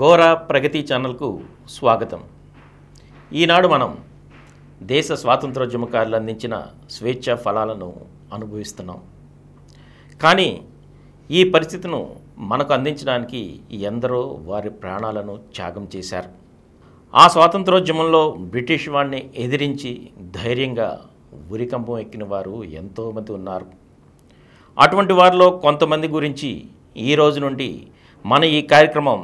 గోరా ప్రగతి ఛానల్కు స్వాగతం ఈనాడు మనం దేశ స్వాతంత్రోద్యమకారులు అందించిన స్వేచ్ఛ ఫలాలను అనుభవిస్తున్నాం కానీ ఈ పరిస్థితిను మనకు అందించడానికి ఎందరో వారి ప్రాణాలను త్యాగం చేశారు ఆ స్వాతంత్రోద్యమంలో బ్రిటిష్ వాడిని ఎదిరించి ధైర్యంగా ఉరికంపం ఎక్కిన వారు ఎంతోమంది ఉన్నారు అటువంటి వారిలో కొంతమంది గురించి ఈ రోజు నుండి మన ఈ కార్యక్రమం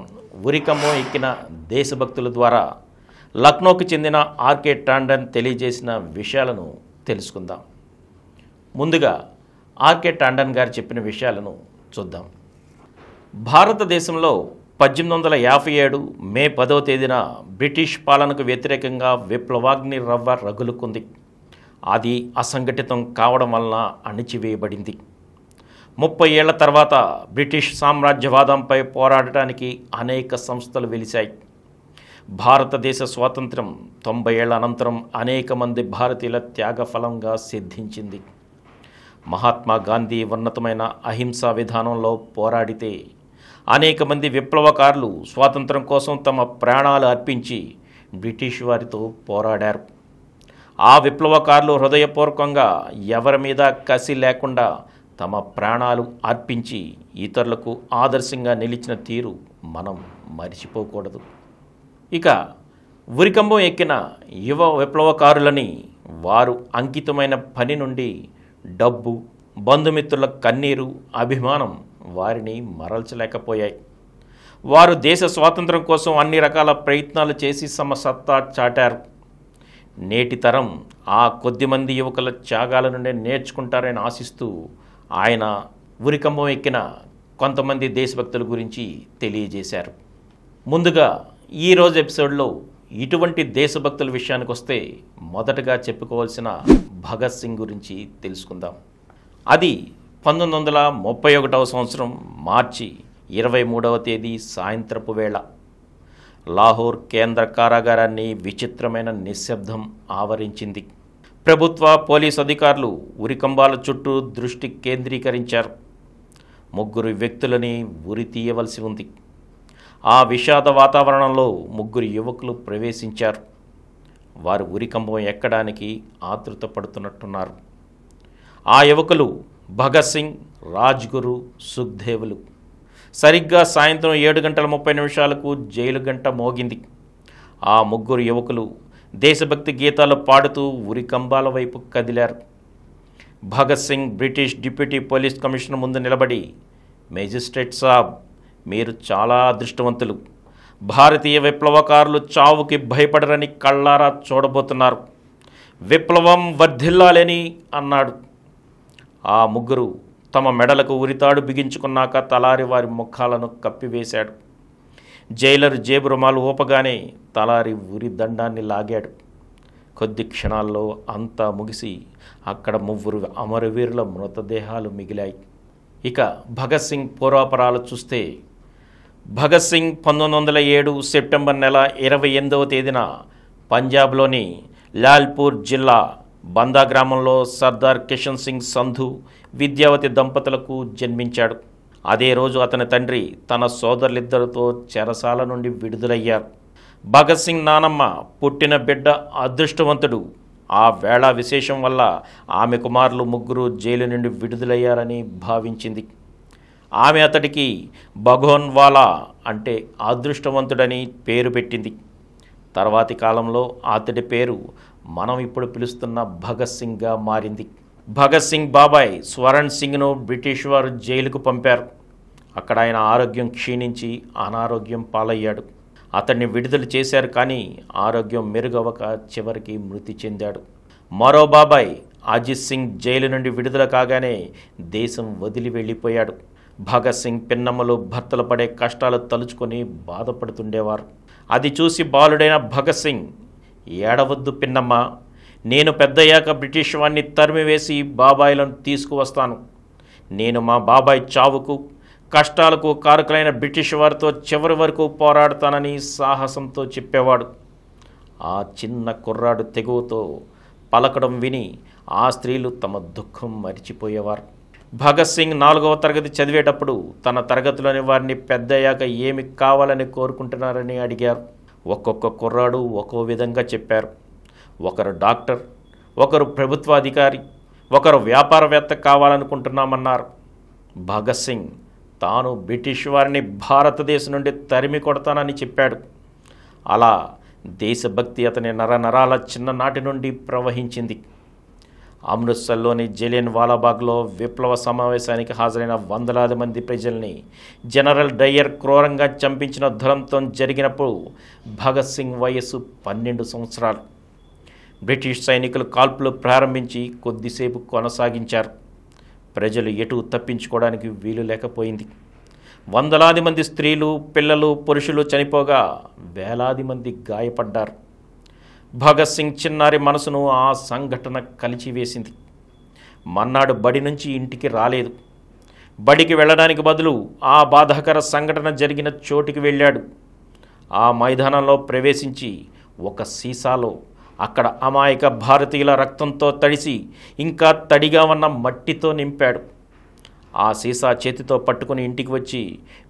ఉరికంభం ఎక్కిన దేశభక్తుల ద్వారా లక్నోకి చెందిన ఆర్కే టాండన్ తెలియజేసిన విషయాలను తెలుసుకుందాం ముందుగా ఆర్కే టాండన్ గారు చెప్పిన విషయాలను చూద్దాం భారతదేశంలో పద్దెనిమిది వందల యాభై ఏడు మే పదో తేదీన బ్రిటిష్ పాలనకు వ్యతిరేకంగా విప్లవాగ్ని రవ్వ రగులుకుంది అది అసంఘటితం కావడం వలన అణిచివేయబడింది ముప్పై ఏళ్ల తర్వాత బ్రిటిష్ సామ్రాజ్యవాదంపై పోరాడటానికి అనేక సంస్థలు వెలిశాయి భారతదేశ స్వాతంత్రం తొంభై ఏళ్ల అనంతరం అనేక మంది భారతీయుల త్యాగఫలంగా సిద్ధించింది మహాత్మా గాంధీ ఉన్నతమైన అహింసా విధానంలో పోరాడితే అనేక మంది విప్లవకారులు స్వాతంత్రం కోసం తమ ప్రాణాలు అర్పించి బ్రిటిష్ వారితో పోరాడారు ఆ విప్లవకారులు హృదయపూర్వకంగా ఎవరి మీద కసి లేకుండా తమ ప్రాణాలు అర్పించి ఇతరులకు ఆదర్శంగా నిలిచిన తీరు మనం మరిచిపోకూడదు ఇక ఉరికంబం ఎక్కిన యువ విప్లవకారులని వారు అంకితమైన పని నుండి డబ్బు బంధుమిత్రుల కన్నీరు అభిమానం వారిని మరల్చలేకపోయాయి వారు దేశ స్వాతంత్రం కోసం అన్ని రకాల ప్రయత్నాలు చేసి సమసత్తా చాటారు నేటి తరం ఆ కొద్దిమంది యువకుల త్యాగాల నుండి నేర్చుకుంటారని ఆశిస్తూ ఆయన ఉరికంభం ఎక్కిన కొంతమంది దేశభక్తుల గురించి తెలియజేశారు ముందుగా ఈరోజు ఎపిసోడ్లో ఇటువంటి దేశభక్తుల విషయానికి వస్తే మొదటగా చెప్పుకోవాల్సిన భగత్ సింగ్ గురించి తెలుసుకుందాం అది పంతొమ్మిది వందల ముప్పై ఒకటవ సంవత్సరం మార్చి ఇరవై మూడవ తేదీ సాయంత్రపు వేళ లాహోర్ కేంద్ర కారాగారాన్ని విచిత్రమైన నిశ్శబ్దం ఆవరించింది ప్రభుత్వ పోలీస్ అధికారులు ఉరికంబాల చుట్టూ దృష్టి కేంద్రీకరించారు ముగ్గురు వ్యక్తులని ఉరి తీయవలసి ఉంది ఆ విషాద వాతావరణంలో ముగ్గురు యువకులు ప్రవేశించారు వారు ఉరికంబం ఎక్కడానికి ఆతృత పడుతున్నట్టున్నారు ఆ యువకులు భగత్ సింగ్ రాజ్గురు సుఖ్దేవులు సరిగ్గా సాయంత్రం ఏడు గంటల ముప్పై నిమిషాలకు జైలు గంట మోగింది ఆ ముగ్గురు యువకులు దేశభక్తి గీతాలు పాడుతూ ఉరికంబాల వైపు కదిలారు Bhagat Singh British deputy police commissioner ముందు నిలబడి మేజిస్ట్రేట్ సాబ్ మీరు చాలా అదృష్టవంతులు భారతీయ విప్లవకారులు చావుకి భయపడరని కళ్ళారా చూడబోతున్నారు విప్లవం వర్ధిల్లాలని అన్నాడు ఆ ముగ్గురు తమ మెడలకు ఉరితాడు బిగించుకున్నాక తలారి వారి ముఖాలను కప్పివేశాడు జైలర్ జేబు రుమాలు ఊపగానే తలారి ఉరి దండాన్ని లాగాడు కొద్ది క్షణాల్లో అంతా ముగిసి అక్కడ ముగ్గురు అమరవీరుల మృతదేహాలు మిగిలాయి ఇక భగత్ సింగ్ పూర్వాపరాలు చూస్తే భగత్ సింగ్ పంతొమ్మిది వందల ఏడు సెప్టెంబర్ నెల ఇరవై ఎనిమిదవ తేదీన పంజాబ్లోని లాల్పూర్ జిల్లా బందా గ్రామంలో సర్దార్ కిషన్ సింగ్ సంధు విద్యావతి దంపతులకు జన్మించాడు అదే రోజు అతని తండ్రి తన సోదరులిద్దరితో చెరసాల నుండి విడుదలయ్యారు భగత్ సింగ్ నానమ్మ పుట్టిన బిడ్డ అదృష్టవంతుడు ఆ వేళ విశేషం వల్ల ఆమె కుమారులు ముగ్గురు జైలు నుండి విడుదలయ్యారని భావించింది ఆమె అతడికి భగోన్వాలా అంటే అదృష్టవంతుడని పేరు పెట్టింది తర్వాతి కాలంలో అతడి పేరు మనం ఇప్పుడు పిలుస్తున్న భగత్ సింగ్గా మారింది భగత్ సింగ్ బాబాయ్ స్వరణ్ సింగ్ను బ్రిటిష్ వారు జైలుకు పంపారు అక్కడ ఆయన ఆరోగ్యం క్షీణించి అనారోగ్యం పాలయ్యాడు అతన్ని విడుదల చేశారు కానీ ఆరోగ్యం మెరుగవక చివరికి మృతి చెందాడు మరో బాబాయ్ అజిత్ సింగ్ జైలు నుండి విడుదల కాగానే దేశం వదిలి వెళ్ళిపోయాడు భగత్ సింగ్ పిన్నమ్మలు భర్తలు పడే కష్టాలు తలుచుకొని బాధపడుతుండేవారు అది చూసి బాలుడైన భగత్ సింగ్ ఏడవద్దు పిన్నమ్మ నేను పెద్దయ్యాక బ్రిటిష్ వాణ్ణి తరిమివేసి బాబాయిలను తీసుకువస్తాను నేను మా బాబాయ్ చావుకు కష్టాలకు కారకులైన బ్రిటిష్ వారితో చివరి వరకు పోరాడతానని సాహసంతో చెప్పేవాడు ఆ చిన్న కుర్రాడు తెగువతో పలకడం విని ఆ స్త్రీలు తమ దుఃఖం మరిచిపోయేవారు భగత్ సింగ్ నాలుగవ తరగతి చదివేటప్పుడు తన తరగతిలోని వారిని పెద్దయ్యాక ఏమి కావాలని కోరుకుంటున్నారని అడిగారు ఒక్కొక్క కుర్రాడు ఒక్కో విధంగా చెప్పారు ఒకరు డాక్టర్ ఒకరు ప్రభుత్వాధికారి ఒకరు వ్యాపారవేత్త కావాలనుకుంటున్నామన్నారు భగత్ సింగ్ తాను బ్రిటిష్ వారిని భారతదేశం నుండి తరిమి కొడతానని చెప్పాడు అలా దేశభక్తి అతని నర నరాల చిన్ననాటి నుండి ప్రవహించింది అమృత్సర్లోని జలియన్ వాలాబాగ్లో విప్లవ సమావేశానికి హాజరైన వందలాది మంది ప్రజల్ని జనరల్ డయ్యర్ క్రూరంగా చంపించిన దురంతం జరిగినప్పుడు భగత్ సింగ్ వయస్సు పన్నెండు సంవత్సరాలు బ్రిటిష్ సైనికులు కాల్పులు ప్రారంభించి కొద్దిసేపు కొనసాగించారు ప్రజలు ఎటు తప్పించుకోవడానికి వీలు లేకపోయింది వందలాది మంది స్త్రీలు పిల్లలు పురుషులు చనిపోగా వేలాది మంది గాయపడ్డారు భగత్ సింగ్ చిన్నారి మనసును ఆ సంఘటన కలిచివేసింది మన్నాడు బడి నుంచి ఇంటికి రాలేదు బడికి వెళ్ళడానికి బదులు ఆ బాధాకర సంఘటన జరిగిన చోటికి వెళ్ళాడు ఆ మైదానంలో ప్రవేశించి ఒక సీసాలో అక్కడ అమాయక భారతీయుల రక్తంతో తడిసి ఇంకా తడిగా ఉన్న మట్టితో నింపాడు ఆ సీసా చేతితో పట్టుకుని ఇంటికి వచ్చి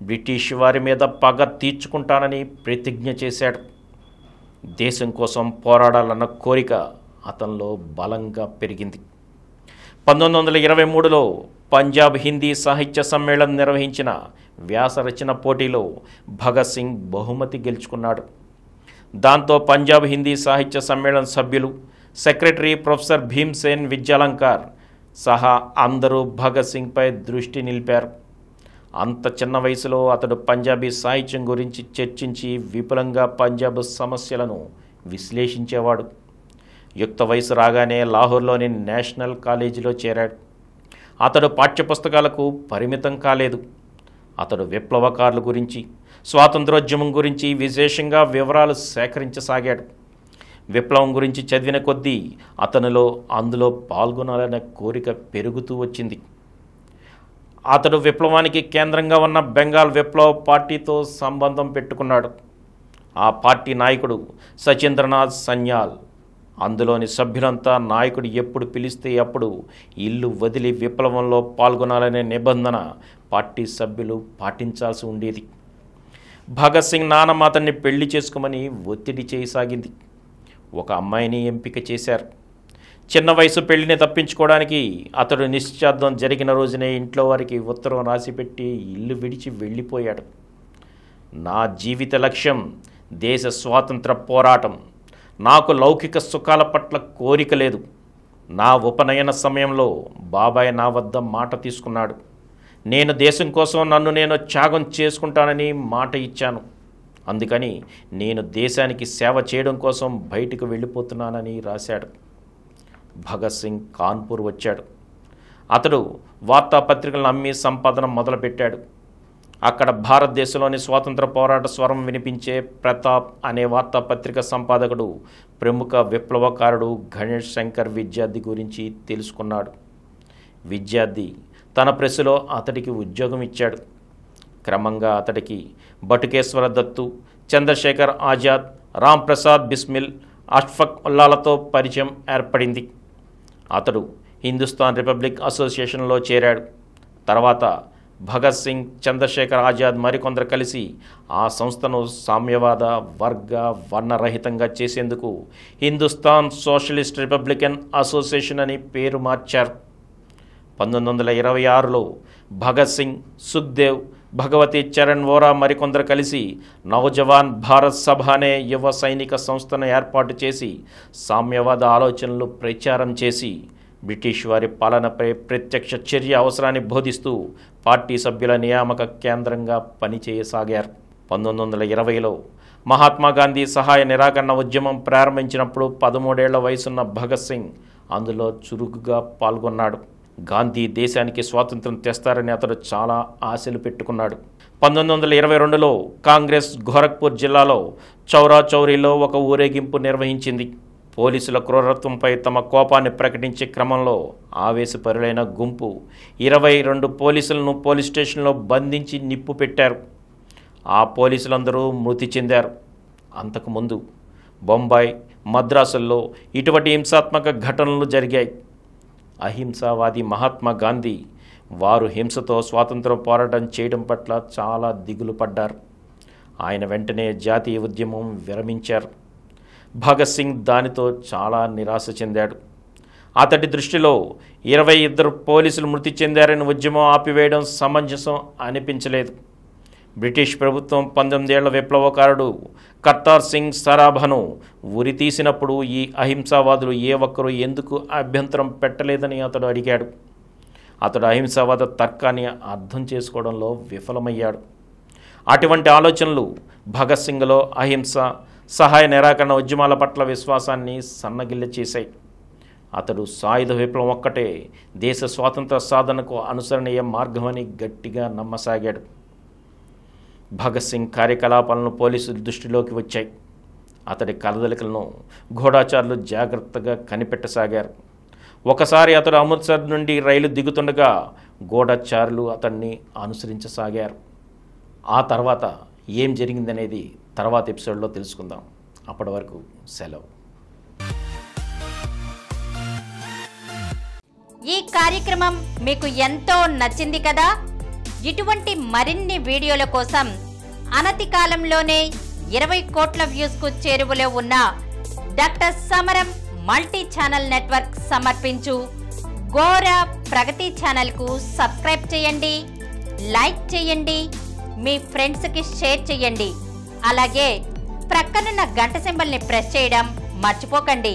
బ్రిటిష్ వారి మీద పగ తీర్చుకుంటానని ప్రతిజ్ఞ చేశాడు దేశం కోసం పోరాడాలన్న కోరిక అతనిలో బలంగా పెరిగింది పంతొమ్మిది వందల ఇరవై మూడులో పంజాబ్ హిందీ సాహిత్య సమ్మేళనం నిర్వహించిన వ్యాసరచన పోటీలో భగత్ సింగ్ బహుమతి గెలుచుకున్నాడు దాంతో పంజాబ్ హిందీ సాహిత్య సమ్మేళన సభ్యులు సెక్రటరీ ప్రొఫెసర్ భీమ్సేన్ విద్యాలంకార్ సహా అందరూ భగత్ సింగ్పై దృష్టి నిలిపారు అంత చిన్న వయసులో అతడు పంజాబీ సాహిత్యం గురించి చర్చించి విపులంగా పంజాబ్ సమస్యలను విశ్లేషించేవాడు యుక్త వయసు రాగానే లాహోర్లోని నేషనల్ కాలేజీలో చేరాడు అతడు పాఠ్యపుస్తకాలకు పరిమితం కాలేదు అతడు విప్లవకారుల గురించి స్వాతంత్రోద్యమం గురించి విశేషంగా వివరాలు సేకరించసాగాడు విప్లవం గురించి చదివిన కొద్దీ అతనిలో అందులో పాల్గొనాలనే కోరిక పెరుగుతూ వచ్చింది అతడు విప్లవానికి కేంద్రంగా ఉన్న బెంగాల్ విప్లవ పార్టీతో సంబంధం పెట్టుకున్నాడు ఆ పార్టీ నాయకుడు సచీంద్రనాథ్ సన్యాల్ అందులోని సభ్యులంతా నాయకుడు ఎప్పుడు పిలిస్తే అప్పుడు ఇల్లు వదిలి విప్లవంలో పాల్గొనాలనే నిబంధన పార్టీ సభ్యులు పాటించాల్సి ఉండేది భగత్ సింగ్ నానమ్మ అతన్ని పెళ్లి చేసుకోమని ఒత్తిడి చేయసాగింది ఒక అమ్మాయిని ఎంపిక చేశారు చిన్న వయసు పెళ్లిని తప్పించుకోవడానికి అతడు నిశ్చార్థం జరిగిన రోజునే ఇంట్లో వారికి ఉత్తరం రాసిపెట్టి ఇల్లు విడిచి వెళ్ళిపోయాడు నా జీవిత లక్ష్యం దేశ స్వాతంత్ర పోరాటం నాకు లౌకిక సుఖాల పట్ల కోరిక లేదు నా ఉపనయన సమయంలో బాబాయ్ నా వద్ద మాట తీసుకున్నాడు నేను దేశం కోసం నన్ను నేను త్యాగం చేసుకుంటానని మాట ఇచ్చాను అందుకని నేను దేశానికి సేవ చేయడం కోసం బయటకు వెళ్ళిపోతున్నానని రాశాడు భగత్ సింగ్ కాన్పూర్ వచ్చాడు అతడు వార్తాపత్రికలను అమ్మి సంపాదన మొదలుపెట్టాడు అక్కడ భారతదేశంలోని స్వాతంత్ర పోరాట స్వరం వినిపించే ప్రతాప్ అనే వార్తాపత్రిక సంపాదకుడు ప్రముఖ విప్లవకారుడు గణేష్ శంకర్ విద్యార్థి గురించి తెలుసుకున్నాడు విద్యార్థి తన ప్రెసులో అతడికి ఉద్యోగం ఇచ్చాడు క్రమంగా అతడికి బటుకేశ్వర దత్తు చంద్రశేఖర్ ఆజాద్ రాంప్రసాద్ బిస్మిల్ అష్ఫక్ ఉల్లాలతో పరిచయం ఏర్పడింది అతడు హిందుస్థాన్ రిపబ్లిక్ అసోసియేషన్లో చేరాడు తర్వాత భగత్ సింగ్ చంద్రశేఖర్ ఆజాద్ మరికొందరు కలిసి ఆ సంస్థను సామ్యవాద వర్గ వర్ణరహితంగా చేసేందుకు హిందుస్థాన్ సోషలిస్ట్ రిపబ్లికన్ అసోసియేషన్ అని పేరు మార్చారు పంతొమ్మిది వందల ఇరవై ఆరులో భగత్ సింగ్ సుఖ్దేవ్ భగవతి చరణ్ వోరా మరికొందరు కలిసి నవజవాన్ భారత్ సభ అనే యువ సైనిక సంస్థను ఏర్పాటు చేసి సామ్యవాద ఆలోచనలు ప్రచారం చేసి బ్రిటిష్ వారి పాలనపై ప్రత్యక్ష చర్య అవసరాన్ని బోధిస్తూ పార్టీ సభ్యుల నియామక కేంద్రంగా పనిచేయసాగారు పంతొమ్మిది వందల ఇరవైలో మహాత్మా గాంధీ సహాయ నిరాకరణ ఉద్యమం ప్రారంభించినప్పుడు పదమూడేళ్ల వయసున్న భగత్ సింగ్ అందులో చురుకుగా పాల్గొన్నాడు గాంధీ దేశానికి స్వాతంత్రం తెస్తారని అతడు చాలా ఆశలు పెట్టుకున్నాడు పంతొమ్మిది వందల ఇరవై రెండులో కాంగ్రెస్ గోరఖ్పూర్ జిల్లాలో చౌరా చౌరీలో ఒక ఊరేగింపు నిర్వహించింది పోలీసుల క్రూరత్వంపై తమ కోపాన్ని ప్రకటించే క్రమంలో ఆవేశపరులైన గుంపు ఇరవై రెండు పోలీసులను పోలీస్ స్టేషన్లో బంధించి నిప్పు పెట్టారు ఆ పోలీసులందరూ మృతి చెందారు అంతకుముందు బొంబాయి మద్రాసుల్లో ఇటువంటి హింసాత్మక ఘటనలు జరిగాయి అహింసావాది మహాత్మా గాంధీ వారు హింసతో స్వాతంత్ర పోరాటం చేయడం పట్ల చాలా దిగులు పడ్డారు ఆయన వెంటనే జాతీయ ఉద్యమం విరమించారు భగత్ సింగ్ దానితో చాలా నిరాశ చెందాడు అతడి దృష్టిలో ఇరవై ఇద్దరు పోలీసులు మృతి చెందారని ఉద్యమం ఆపివేయడం సమంజసం అనిపించలేదు బ్రిటిష్ ప్రభుత్వం పంతొమ్మిదేళ్ల విప్లవకారుడు కర్తార్ సింగ్ సరాభను ఉరి తీసినప్పుడు ఈ అహింసావాదులు ఏ ఒక్కరూ ఎందుకు అభ్యంతరం పెట్టలేదని అతడు అడిగాడు అతడు అహింసావాద తర్కాన్ని అర్థం చేసుకోవడంలో విఫలమయ్యాడు అటువంటి ఆలోచనలు భగత్ సింగ్లో అహింస సహాయ నిరాకరణ ఉద్యమాల పట్ల విశ్వాసాన్ని సన్నగిల్ల చేశాయి అతడు సాయుధ విప్లవం ఒక్కటే దేశ స్వాతంత్ర సాధనకు అనుసరణీయ మార్గమని గట్టిగా నమ్మసాగాడు భగత్ సింగ్ కార్యకలాపాలను పోలీసులు దృష్టిలోకి వచ్చాయి అతడి కలదలికలను ఘోడాచారులు జాగ్రత్తగా కనిపెట్టసాగారు ఒకసారి అతడు అమృత్సర్ నుండి రైలు దిగుతుండగా గూఢచారులు అతన్ని అనుసరించసాగారు ఆ తర్వాత ఏం జరిగిందనేది తర్వాత ఎపిసోడ్లో తెలుసుకుందాం అప్పటి వరకు సెలవు ఈ కార్యక్రమం మీకు ఎంతో నచ్చింది కదా ఇటువంటి మరిన్ని వీడియోల కోసం అనతి కాలంలోనే ఇరవై కోట్ల వ్యూస్కు చేరువలో ఉన్న డాక్టర్ సమరం మల్టీ ఛానల్ నెట్వర్క్ సమర్పించు ఘోర ప్రగతి ఛానల్కు సబ్స్క్రైబ్ చేయండి లైక్ చేయండి మీ ఫ్రెండ్స్కి షేర్ చేయండి అలాగే ప్రక్కనున్న గంట సింబల్ని ప్రెస్ చేయడం మర్చిపోకండి